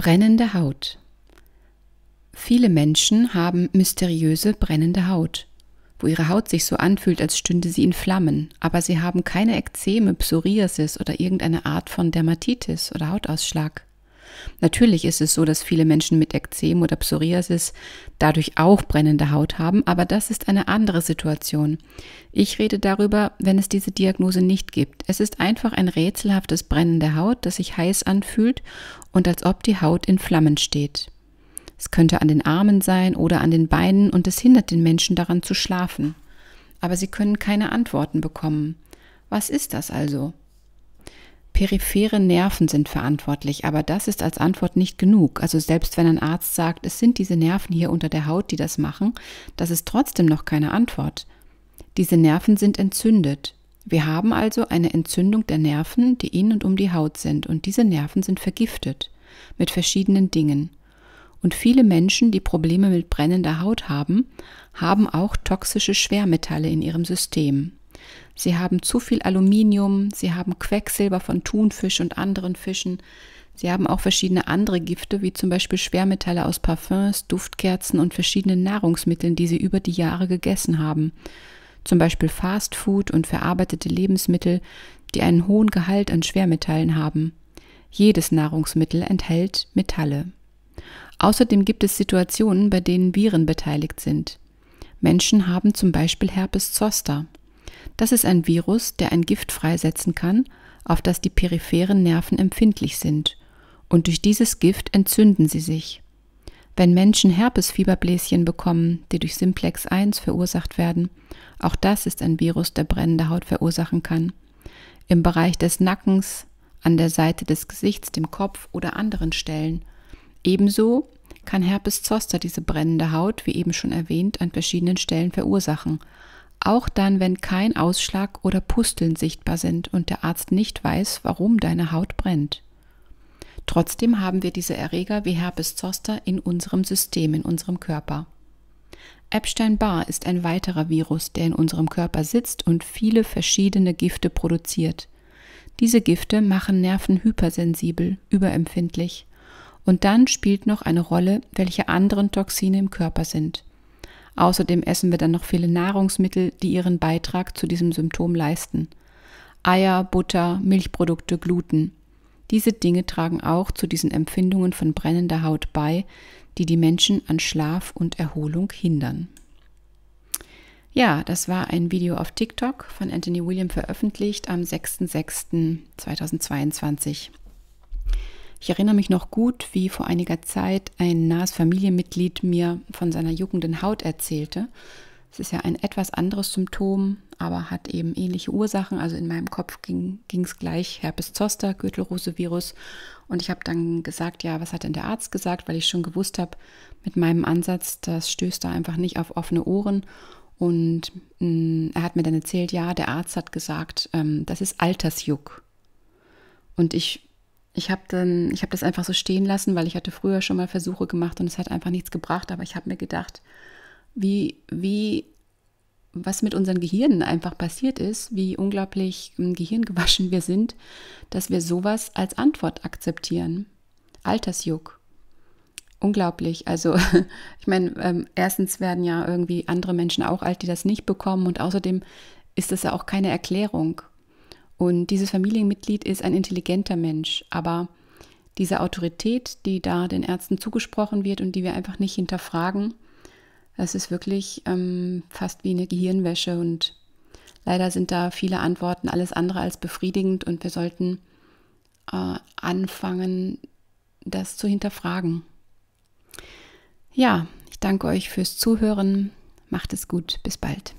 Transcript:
Brennende Haut. Viele Menschen haben mysteriöse brennende Haut, wo ihre Haut sich so anfühlt, als stünde sie in Flammen, aber sie haben keine Ekzeme, Psoriasis oder irgendeine Art von Dermatitis oder Hautausschlag. Natürlich ist es so, dass viele Menschen mit Ekzem oder Psoriasis dadurch auch brennende Haut haben, aber das ist eine andere Situation. Ich rede darüber, wenn es diese Diagnose nicht gibt. Es ist einfach ein rätselhaftes Brennen der Haut, das sich heiß anfühlt und als ob die Haut in Flammen steht. Es könnte an den Armen sein oder an den Beinen und es hindert den Menschen daran zu schlafen. Aber sie können keine Antworten bekommen. Was ist das also? peripheren Nerven sind verantwortlich, aber das ist als Antwort nicht genug. Also selbst wenn ein Arzt sagt, es sind diese Nerven hier unter der Haut, die das machen, das ist trotzdem noch keine Antwort. Diese Nerven sind entzündet. Wir haben also eine Entzündung der Nerven, die in und um die Haut sind, und diese Nerven sind vergiftet mit verschiedenen Dingen. Und viele Menschen, die Probleme mit brennender Haut haben, haben auch toxische Schwermetalle in ihrem System. Sie haben zu viel Aluminium, sie haben Quecksilber von Thunfisch und anderen Fischen. Sie haben auch verschiedene andere Gifte, wie zum Beispiel Schwermetalle aus Parfüms, Duftkerzen und verschiedenen Nahrungsmitteln, die sie über die Jahre gegessen haben. Zum Beispiel Fastfood und verarbeitete Lebensmittel, die einen hohen Gehalt an Schwermetallen haben. Jedes Nahrungsmittel enthält Metalle. Außerdem gibt es Situationen, bei denen Viren beteiligt sind. Menschen haben zum Beispiel Herpes Zoster, das ist ein Virus, der ein Gift freisetzen kann, auf das die peripheren Nerven empfindlich sind, und durch dieses Gift entzünden sie sich. Wenn Menschen Herpesfieberbläschen bekommen, die durch Simplex 1 verursacht werden, auch das ist ein Virus, der brennende Haut verursachen kann. Im Bereich des Nackens, an der Seite des Gesichts, dem Kopf oder anderen Stellen. Ebenso kann Herpes zoster diese brennende Haut, wie eben schon erwähnt, an verschiedenen Stellen verursachen, auch dann, wenn kein Ausschlag oder Pusteln sichtbar sind und der Arzt nicht weiß, warum deine Haut brennt. Trotzdem haben wir diese Erreger wie Herpes zoster in unserem System, in unserem Körper. Epstein-Barr ist ein weiterer Virus, der in unserem Körper sitzt und viele verschiedene Gifte produziert. Diese Gifte machen Nerven hypersensibel, überempfindlich. Und dann spielt noch eine Rolle, welche anderen Toxine im Körper sind. Außerdem essen wir dann noch viele Nahrungsmittel, die ihren Beitrag zu diesem Symptom leisten. Eier, Butter, Milchprodukte, Gluten. Diese Dinge tragen auch zu diesen Empfindungen von brennender Haut bei, die die Menschen an Schlaf und Erholung hindern. Ja, das war ein Video auf TikTok von Anthony William veröffentlicht am 06.06.2022. Ich erinnere mich noch gut, wie vor einiger Zeit ein nahes Familienmitglied mir von seiner juckenden Haut erzählte. Es ist ja ein etwas anderes Symptom, aber hat eben ähnliche Ursachen. Also in meinem Kopf ging es gleich Herpes Zoster, Gürtelrosevirus. Und ich habe dann gesagt, ja, was hat denn der Arzt gesagt? Weil ich schon gewusst habe, mit meinem Ansatz, das stößt da einfach nicht auf offene Ohren. Und mh, mm, er hat mir dann erzählt, ja, der Arzt hat gesagt, ähm, das ist Altersjuck. Und ich ich habe dann, ich habe das einfach so stehen lassen, weil ich hatte früher schon mal Versuche gemacht und es hat einfach nichts gebracht. Aber ich habe mir gedacht, wie, wie, was mit unseren Gehirnen einfach passiert ist, wie unglaublich gehirngewaschen wir sind, dass wir sowas als Antwort akzeptieren. Altersjuck. Unglaublich. Also, ich meine, ähm, erstens werden ja irgendwie andere Menschen auch alt, die das nicht bekommen. Und außerdem ist das ja auch keine Erklärung. Und dieses Familienmitglied ist ein intelligenter Mensch, aber diese Autorität, die da den Ärzten zugesprochen wird und die wir einfach nicht hinterfragen, das ist wirklich ähm, fast wie eine Gehirnwäsche und leider sind da viele Antworten alles andere als befriedigend und wir sollten äh, anfangen, das zu hinterfragen. Ja, ich danke euch fürs Zuhören. Macht es gut. Bis bald.